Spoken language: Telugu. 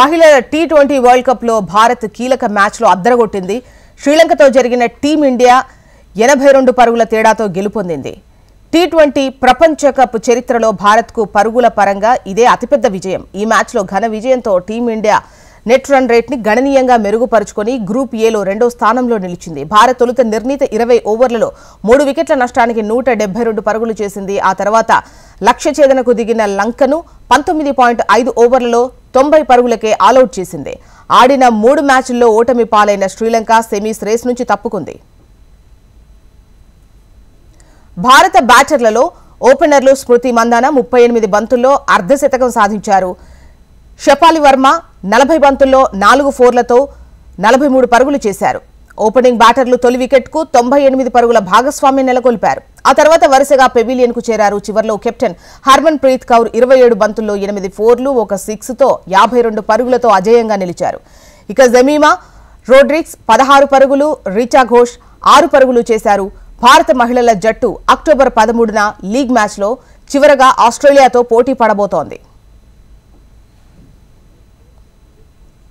మహిళల టీ ట్వంటీ వరల్డ్ కప్లో భారత్ కీలక మ్యాచ్లో అద్దరగొట్టింది శ్రీలంకతో జరిగిన టీమిండియా ఎనభై రెండు పరుగుల తేడాతో గెలుపొందింది టీ ట్వంటీ ప్రపంచ కప్ చరిత్రలో భారత్కు పరుగుల పరంగా ఇదే అతిపెద్ద విజయం ఈ మ్యాచ్లో ఘన విజయంతో టీమిండియా నెట్ రన్ రేట్ని గణనీయంగా మెరుగుపరుచుకొని గ్రూప్ ఏలో రెండో స్థానంలో నిలిచింది భారత్ తొలుత నిర్ణీత ఇరవై ఓవర్లలో మూడు వికెట్ల నష్టానికి నూట రెండు పరుగులు చేసింది ఆ తర్వాత లక్ష్య దిగిన లంకను పంతొమ్మిది పాయింట్ ఐదు ఓవర్లలో తొంభై పరుగులకే ఆలౌట్ చేసింది ఆడిన మూడు మ్యాచ్ల్లో ఓటమి పాలైన శ్రీలంక సెమీస్ రేస్ నుంచి తప్పుకుంది భారత బ్యాటర్లలో ఓపెనర్లు స్మృతి మందాన ముప్పై ఎనిమిది బంతుల్లో అర్ధశతకం సాధించారు షఫాలి వర్మ నలభై బంతుల్లో నాలుగు ఫోర్లతో నలభై మూడు పరుగులు చేశారు ఓపెనింగ్ బ్యాటర్లు తొలి వికెట్కు తొంభై ఎనిమిది పరుగుల భాగస్వామ్యం నెలకొల్పారు ఆ తర్వాత వరుసగా పెవిలియన్కు చేరారు చివరిలో కెప్టెన్ హర్మన్ ప్రీత్ కౌర్ ఇరవై ఏడు బంతుల్లో ఎనిమిది ఫోర్లు ఒక సిక్స్తో యాభై రెండు పరుగులతో అజేయంగా నిలిచారు ఇక జమీమా రోడ్రిక్స్ పదహారు పరుగులు రీచా ఘోష్ ఆరు పరుగులు చేశారు భారత మహిళల జట్టు అక్టోబర్ పదమూడున లీగ్ మ్యాచ్లో చివరగా ఆస్ట్రేలియాతో పోటీ పడబోతోంది